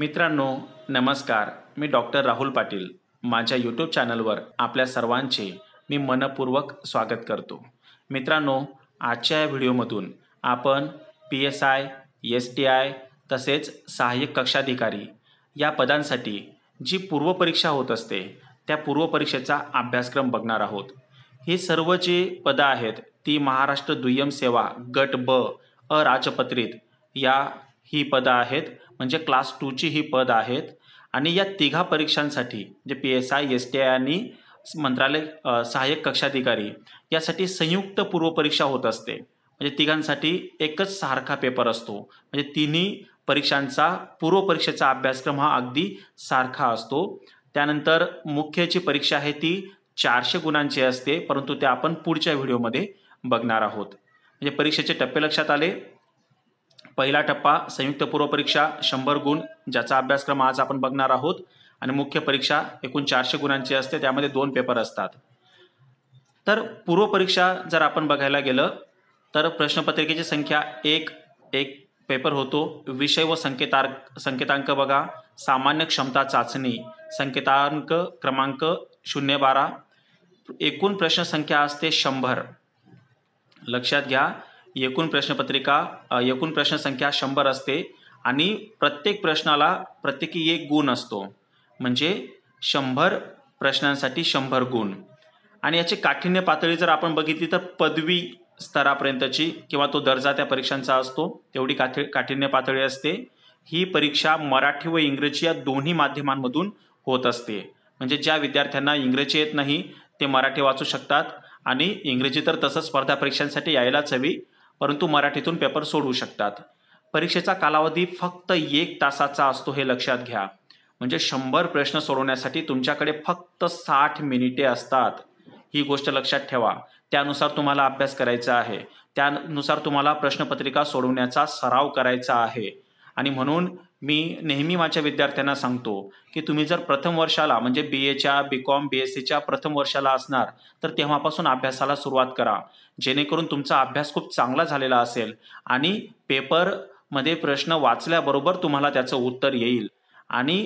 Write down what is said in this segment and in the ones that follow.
मित्रांनो नमस्कार मी डॉक्टर राहुल पाटील माझ्या यूट्यूब चॅनलवर आपल्या सर्वांचे मी मनपूर्वक स्वागत करतो मित्रांनो आजच्या या व्हिडिओमधून आपण P S I S T I तसेच सहाय्यक कक्षाधिकारी या पदांसाठी जी पूर्वपरीक्षा होत असते त्या पूर्वपरीक्षेचा अभ्यासक्रम बघणार आहोत ही सर्व जी पदं आहेत ती महाराष्ट्र दुय्यम सेवा गट ब अराजपत्रित या ही पदं आहेत म्हणजे क्लास टूची ही पद आहेत आणि या तिघा परीक्षांसाठी म्हणजे P S I S T I आणि मंत्रालय सहाय्यक कक्षाधिकारी यासाठी संयुक्त पूर्वपरीक्षा होत असते म्हणजे तिघांसाठी एकच सारखा पेपर असतो म्हणजे तिन्ही परीक्षांचा पूर्वपरीक्षेचा अभ्यासक्रम हा अगदी सारखा असतो त्यानंतर मुख्यची परीक्षा आहे ती चारशे गुणांची असते परंतु ते आपण पुढच्या व्हिडिओमध्ये बघणार आहोत म्हणजे परीक्षेचे टप्पे लक्षात आले पहिला टप्पा संयुक्त पूर्व परीक्षा शंभर गुण ज्याचा अभ्यासक्रम आज आपण बघणार आहोत आणि मुख्य परीक्षा एकूण चारशे गुणांची असते त्यामध्ये दोन पेपर असतात तर पूर्वपरीक्षा जर आपण बघायला गेलं तर प्रश्नपत्रिकेची संख्या एक एक पेपर होतो विषय व संकेतार संकेतांक बघा सामान्य क्षमता चाचणी संकेतांक क्रमांक शून्य बारा एकूण संख्या असते शंभर लक्षात घ्या एकूण प्रश्नपत्रिका एकूण प्रश्नसंख्या शंभर असते आणि प्रत्येक प्रश्नाला प्रत्येकी एक गुण असतो म्हणजे शंभर प्रश्नांसाठी शंभर गुण आणि याची काठिण्य पातळी जर आपण बघितली तर पदवी स्तरापर्यंतची किंवा तो दर्जा त्या परीक्षांचा असतो तेवढी काठी काठिण्य पातळी असते ही परीक्षा मराठी व इंग्रजी या दोन्ही माध्यमांमधून होत असते म्हणजे ज्या विद्यार्थ्यांना इंग्रजी येत नाही ते मराठी वाचू शकतात आणि इंग्रजी तर तसंच स्पर्धा परीक्षांसाठी यायलाच हवी परंतु मराठीतून पेपर सोडवू शकतात परीक्षेचा कालावधी फक्त एक तासाचा असतो हे लक्षात घ्या म्हणजे शंभर प्रश्न सोडवण्यासाठी तुमच्याकडे फक्त साठ मिनिटे असतात ही गोष्ट लक्षात ठेवा त्यानुसार तुम्हाला अभ्यास करायचा आहे त्यानुसार तुम्हाला प्रश्नपत्रिका सोडवण्याचा सराव करायचा आहे आणि म्हणून मी नेहमी माझ्या विद्यार्थ्यांना सांगतो की तुम्ही जर प्रथम वर्षाला म्हणजे बी एच्या बी कॉम बी एस सीच्या प्रथम वर्षाला असणार तर तेव्हापासून अभ्यासाला सुरुवात करा जेणेकरून तुमचा अभ्यास खूप चांगला झालेला असेल आणि पेपरमध्ये प्रश्न वाचल्याबरोबर तुम्हाला त्याचं उत्तर येईल आणि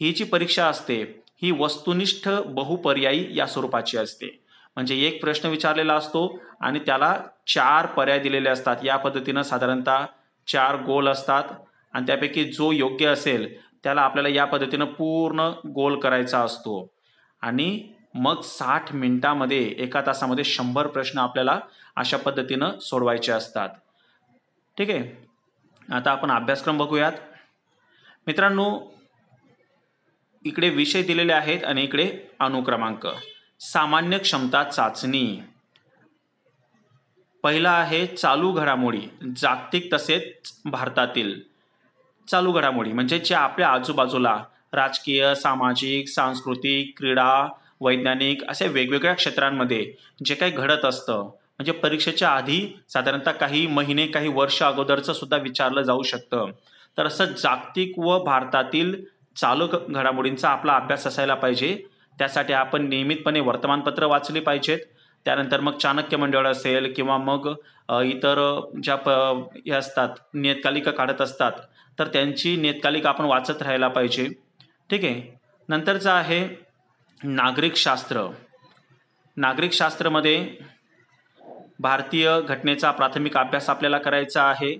ही जी परीक्षा असते ही वस्तुनिष्ठ बहुपर्यायी या स्वरूपाची असते म्हणजे एक प्रश्न विचारलेला असतो आणि त्याला चार पर्याय दिलेले असतात या पद्धतीनं साधारणतः चार गोल असतात आणि त्यापैकी जो योग्य असेल त्याला आपल्याला या पद्धतीनं पूर्ण गोल करायचा असतो आणि मग साठ मिनटामध्ये एका तासामध्ये शंभर प्रश्न आपल्याला अशा पद्धतीनं सोडवायचे असतात ठीक आहे आता आपण अभ्यासक्रम बघूयात मित्रांनो इकडे विषय दिलेले आहेत आणि इकडे अनुक्रमांक सामान्य क्षमता चाचणी पहिला आहे चालू घडामोडी जागतिक तसेच भारतातील चालू घडामोडी म्हणजे जे आपल्या आजूबाजूला राजकीय सामाजिक सांस्कृतिक क्रीडा वैज्ञानिक अशा वेगवेगळ्या क्षेत्रांमध्ये जे काही घडत असतं म्हणजे परीक्षेच्या आधी साधारणतः काही महिने काही वर्ष अगोदरचं सुद्धा विचारलं जाऊ शकतं तर असं जागतिक व भारतातील चालू घडामोडींचा आपला अभ्यास असायला पाहिजे त्यासाठी आपण नियमितपणे वर्तमानपत्र वाचली पाहिजेत त्यानंतर मग चाणक्य मंडळ असेल किंवा मग इतर ज्या प हे असतात नियतकालिका काढत असतात तर त्यांची नियतकालिक आपण वाचत राहायला पाहिजे ठीक आहे नंतरचं आहे नागरिकशास्त्र नागरिकशास्त्रामध्ये भारतीय घटनेचा प्राथमिक अभ्यास आपल्याला करायचा आहे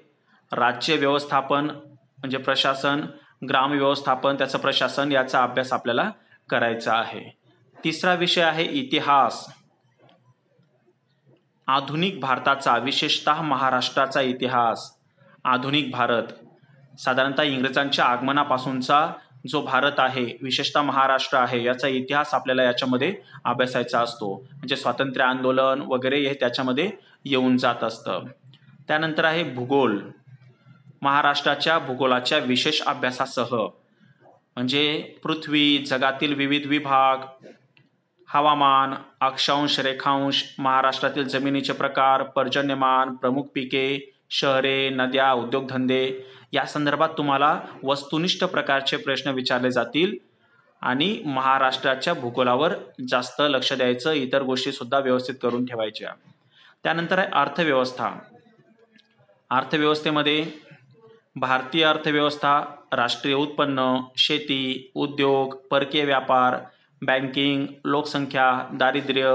राज्य व्यवस्थापन म्हणजे प्रशासन ग्राम व्यवस्थापन त्याचं प्रशासन याचा अभ्यास आपल्याला करायचा आहे तिसरा विषय आहे इतिहास आधुनिक भारताचा विशेषतः महाराष्ट्राचा इतिहास आधुनिक भारत साधारणतः इंग्रजांच्या आगमनापासूनचा जो भारत आहे विशेषतः महाराष्ट्र आहे याचा इतिहास आपल्याला याच्यामध्ये अभ्यासायचा असतो म्हणजे स्वातंत्र्य आंदोलन वगैरे हे त्याच्यामध्ये येऊन जात असतं त्यानंतर आहे भूगोल महाराष्ट्राच्या भूगोलाच्या विशेष अभ्यासासह म्हणजे पृथ्वी जगातील विविध विभाग हवामान अक्षांश रेखांश महाराष्ट्रातील जमिनीचे प्रकार पर्जन्यमान प्रमुख पिके शहरे नद्या उद्योगधंदे या संदर्भात तुम्हाला वस्तुनिष्ठ प्रकारचे प्रश्न विचारले जातील आणि महाराष्ट्राच्या भूगोलावर जास्त लक्ष द्यायचं इतर गोष्टीसुद्धा व्यवस्थित करून ठेवायच्या त्यानंतर आहे अर्थव्यवस्था अर्थव्यवस्थेमध्ये भारतीय अर्थव्यवस्था राष्ट्रीय उत्पन्न शेती उद्योग परकीय व्यापार बँकिंग लोकसंख्या दारिद्र्य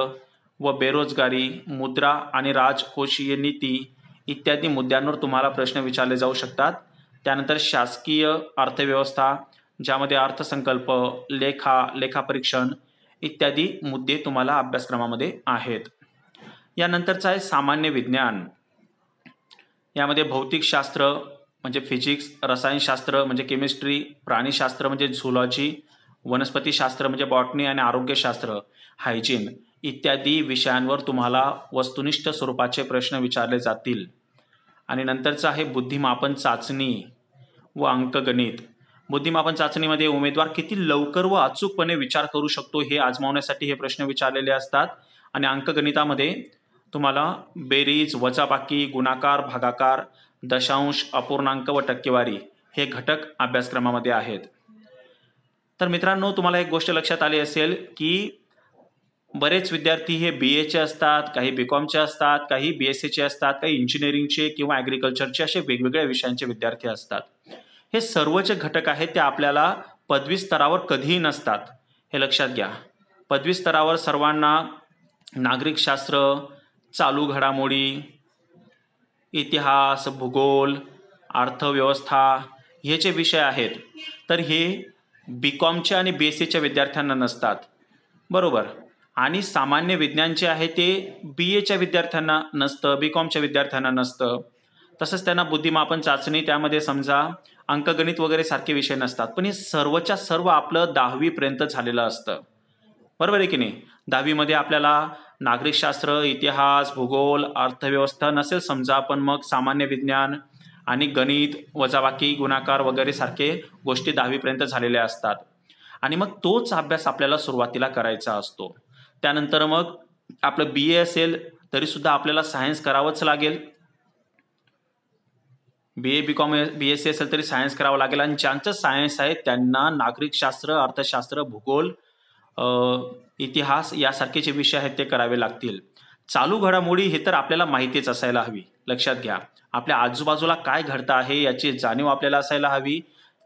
व बेरोजगारी मुद्रा आणि राजकोषीय नीती इत्यादी मुद्द्यांवर तुम्हाला प्रश्न विचारले जाऊ शकतात त्यानंतर शासकीय अर्थव्यवस्था ज्यामध्ये अर्थसंकल्प लेखा लेखापरीक्षण इत्यादी मुद्दे तुम्हाला अभ्यासक्रमामध्ये आहेत यानंतरचं आहे सामान्य विज्ञान यामध्ये भौतिकशास्त्र म्हणजे फिजिक्स रसायनशास्त्र म्हणजे केमिस्ट्री प्राणीशास्त्र म्हणजे झुलॉजी वनस्पतीशास्त्र म्हणजे बॉटनी आणि आरोग्यशास्त्र हायजीन इत्यादी विषयांवर तुम्हाला वस्तुनिष्ठ स्वरूपाचे प्रश्न विचारले जातील आणि नंतरचं आहे बुद्धिमापन चाचणी व अंकगणित बुद्धिमापन चाचणीमध्ये उमेदवार किती लवकर व अचूकपणे विचार करू शकतो हे आजमावण्यासाठी हे प्रश्न विचारलेले असतात आणि अंकगणितामध्ये तुम्हाला बेरीज वजाबाकी गुणाकार भागाकार दशांश अपूर्णांक व टक्केवारी हे घटक अभ्यासक्रमामध्ये आहेत तर मित्रांनो तुम्हाला एक गोष्ट लक्षात आली असेल की बरेच विद्यार्थी हे बी एचे असतात काही बी कॉमचे असतात काही बी एस एचे असतात काही इंजिनिअरिंगचे किंवा ॲग्रिकल्चरचे असे वेगवेगळ्या विषयांचे विद्यार्थी असतात हे सर्व जे घटक आहेत ते आपल्याला पदवी स्तरावर कधीही नसतात हे लक्षात घ्या पदवी स्तरावर सर्वांना नागरिकशास्त्र चालू घडामोडी इतिहास भूगोल अर्थव्यवस्था हे जे विषय आहेत तर हे बी कॉमच्या आणि बी एस सीच्या विद्यार्थ्यांना नसतात बरोबर आणि सामान्य विज्ञान जे आहे ते बी एच्या विद्यार्थ्यांना नसतं बी कॉमच्या विद्यार्थ्यांना नसतं तसंच त्यांना बुद्धिमापन चाचणी त्यामध्ये समजा अंकगणित वगैरे सारखे विषय नसतात पण हे सर्वच्या सर्व आपलं दहावीपर्यंत झालेलं असतं बरोबर आहे की नाही दहावीमध्ये आपल्याला नागरिकशास्त्र इतिहास भूगोल अर्थव्यवस्था नसेल समजा पण मग सामान्य विज्ञान आणि गणित वजाबाकी गुणाकार वगैरे सारखे गोष्टी दहावीपर्यंत झालेल्या असतात आणि मग तोच अभ्यास आपल्याला सुरुवातीला करायचा असतो त्यानंतर मग आपलं बी ए असेल तरीसुद्धा आपल्याला सायन्स करावंच लागेल B A B com B S C असेल तरी सायन्स करावं लागेल आणि ज्यांचं सायन्स आहे त्यांना नागरिकशास्त्र अर्थशास्त्र भूगोल इतिहास यासारखे जे विषय आहेत ते करावे लागतील चालू घडामोडी हे तर आपल्याला माहितीच असायला हवी लक्षात घ्या आपल्या आजूबाजूला काय घडतं आहे याची जाणीव आपल्याला असायला हवी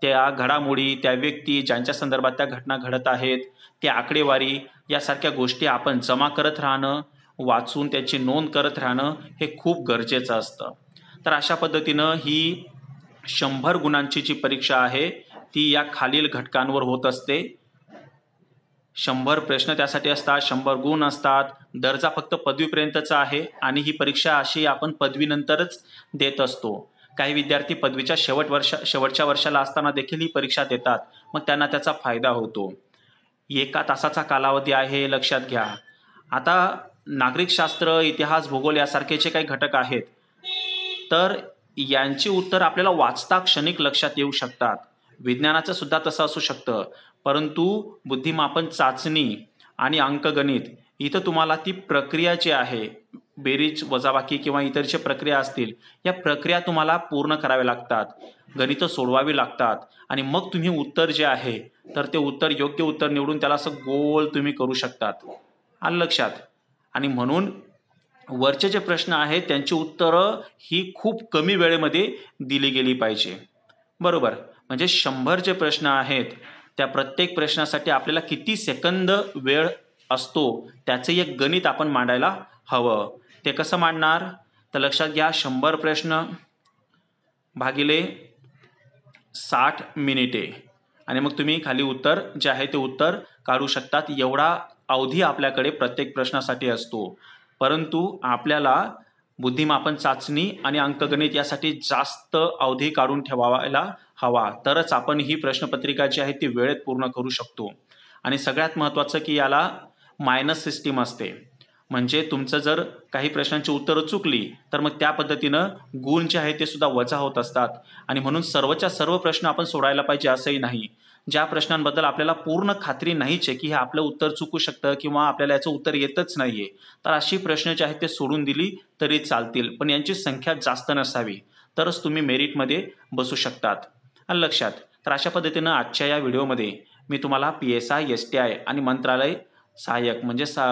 त्या घडामोडी त्या व्यक्ती ज्यांच्या संदर्भात त्या घटना घडत आहेत त्या आकडेवारी यासारख्या गोष्टी आपण जमा करत राहणं वाचून त्याची नोंद करत राहणं हे खूप गरजेचं असतं तर अशा पद्धतीनं ही शंभर गुणांची जी परीक्षा आहे ती या खालील घटकांवर होत असते शंभर प्रश्न त्यासाठी असतात शंभर गुण असतात दर्जा फक्त पदवीपर्यंतचा आहे आणि ही परीक्षा अशी आपण पदवीनंतरच देत असतो काही विद्यार्थी पदवीच्या शेवट वर्षा शेवटच्या वर्षाला असताना देखील ही परीक्षा देतात मग त्यांना त्याचा फायदा होतो एका तासाचा कालावधी आहे लक्षात घ्या आता नागरिकशास्त्र इतिहास भूगोल यासारखेचे काही घटक आहेत तर यांची उत्तर आपल्याला वाचता क्षणिक लक्षात येऊ शकतात विज्ञानाचं सुद्धा तसं असू शकतं परंतु बुद्धिमापन चाचणी आणि अंकगणित इथं तुम्हाला ती प्रक्रिया जी आहे बेरीज वजाबाकी किंवा इतर जे प्रक्रिया असतील या प्रक्रिया तुम्हाला पूर्ण कराव्या लागतात गणितं सोडवावी लागतात आणि मग तुम्ही उत्तर जे आहे तर ते उत्तर योग्य उत्तर निवडून त्याला असं गोल तुम्ही करू शकतात आलं लक्षात आणि म्हणून वरचे जे प्रश्न आहेत त्यांची उत्तरं ही खूप कमी वेळेमध्ये दिली गेली पाहिजे बरोबर म्हणजे शंभर जे प्रश्न आहेत त्या प्रत्येक प्रश्नासाठी आपल्याला किती सेकंद वेळ असतो त्याचे एक गणित आपण मांडायला हवं ते कसं मांडणार तर लक्षात घ्या शंभर प्रश्न भागिले साठ मिनिटे आणि मग तुम्ही खाली उत्तर जे आहे ते उत्तर काढू शकतात एवढा अवधी आपल्याकडे प्रत्येक प्रश्नासाठी असतो परंतु आपल्याला बुद्धिमापन चाचणी आणि अंकगणित यासाठी जास्त अवधी काढून ठेवायला हवा तरच आपण ही प्रश्नपत्रिका जी आहे ती वेळेत पूर्ण करू शकतो आणि सगळ्यात महत्त्वाचं की याला मायनस सिस्टीम असते म्हणजे तुमचं जर काही प्रश्नांची उत्तरं चुकली तर मग त्या पद्धतीनं गुण जे आहे ते सुद्धा वजा होत असतात आणि म्हणून सर्वच्या सर्व प्रश्न आपण सोडायला पाहिजे असंही नाही ज्या प्रश्नांबद्दल आपल्याला पूर्ण खात्री नाहीचे की हे आपलं उत्तर चुकू शकतं किंवा आपल्याला याचं उत्तर येतच नाही तर अशी प्रश्न जे आहेत ते सोडून दिली तरी चालतील पण यांची संख्या जास्त नसावी तरच तुम्ही मेरिटमध्ये बसू शकतात आणि लक्षात तर अशा पद्धतीनं आजच्या या व्हिडिओमध्ये मी तुम्हाला P S I S T I आणि मंत्रालय सहाय्यक म्हणजे सा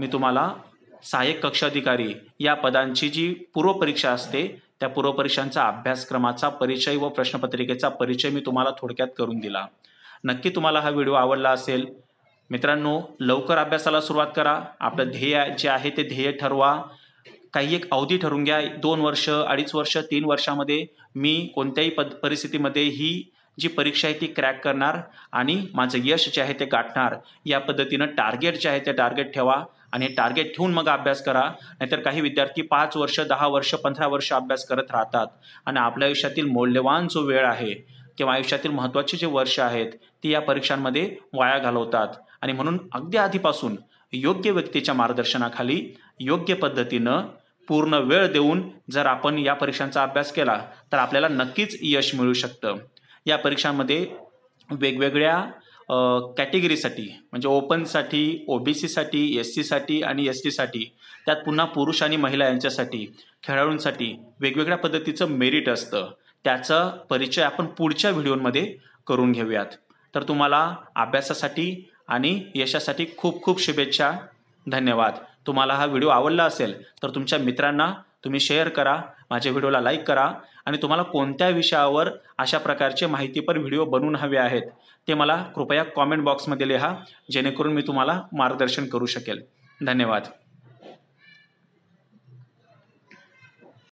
मी तुम्हाला सहाय्यक कक्षाधिकारी या पदांची जी पूर्वपरीक्षा असते त्या पूर्वपरीक्षांचा अभ्यासक्रमाचा परिचय व प्रश्नपत्रिकेचा परिचय मी तुम्हाला थोडक्यात करून दिला नक्की तुम्हाला हा व्हिडिओ आवडला असेल मित्रांनो लवकर अभ्यासाला सुरुवात करा आपलं ध्येय जे आहे ते ध्येय ठरवा काही एक अवधी ठरून घ्या दोन वर्ष अडीच वर्ष तीन वर्षामध्ये मी कोणत्याही पद परिस्थितीमध्ये ही जी परीक्षा आहे ती क्रॅक करणार आणि माझं यश जे आहे ते गाठणार या पद्धतीनं टार्गेट जे आहे ते टार्गेट ठेवा आणि टार्गेट ठेवून मग अभ्यास करा नाहीतर काही विद्यार्थी पाच वर्ष दहा वर्ष पंधरा वर्ष अभ्यास करत राहतात आणि आपल्या आयुष्यातील मौल्यवान जो वेळ आहे किंवा आयुष्यातील महत्त्वाचे जे वर्ष आहेत ती या परीक्षांमध्ये वाया घालवतात आणि म्हणून अगदी आधीपासून योग्य व्यक्तीच्या मार्गदर्शनाखाली योग्य पद्धतीनं पूर्ण वेळ देऊन जर आपण या परीक्षांचा अभ्यास केला तर आपल्याला नक्कीच यश मिळू शकतं या परीक्षांमध्ये वेगवेगळ्या कॅटेगरीसाठी म्हणजे ओपनसाठी ओ बी सीसाठी एस सीसाठी आणि एस टीसाठी त्यात पुन्हा पुरुष आणि महिला यांच्यासाठी खेळाडूंसाठी वेगवेगळ्या पद्धतीचं मेरिट असतं त्याचं परिचय आपण पुढच्या व्हिडिओमध्ये करून घेऊयात तर तुम्हाला अभ्यासासाठी आणि यशासाठी खूप खूप शुभेच्छा धन्यवाद तुम्हाला हा व्हिडिओ आवडला असेल तर तुमच्या मित्रांना तुम्ही शेअर करा माझ्या व्हिडिओला लाईक करा आणि तुम्हाला कोणत्या विषयावर अशा प्रकारचे माहितीपर व्हिडिओ बनवून हवे आहेत ते मला कृपया कॉमेंट बॉक्समध्ये लिहा जेणेकरून मी तुम्हाला मार्गदर्शन करू शकेल धन्यवाद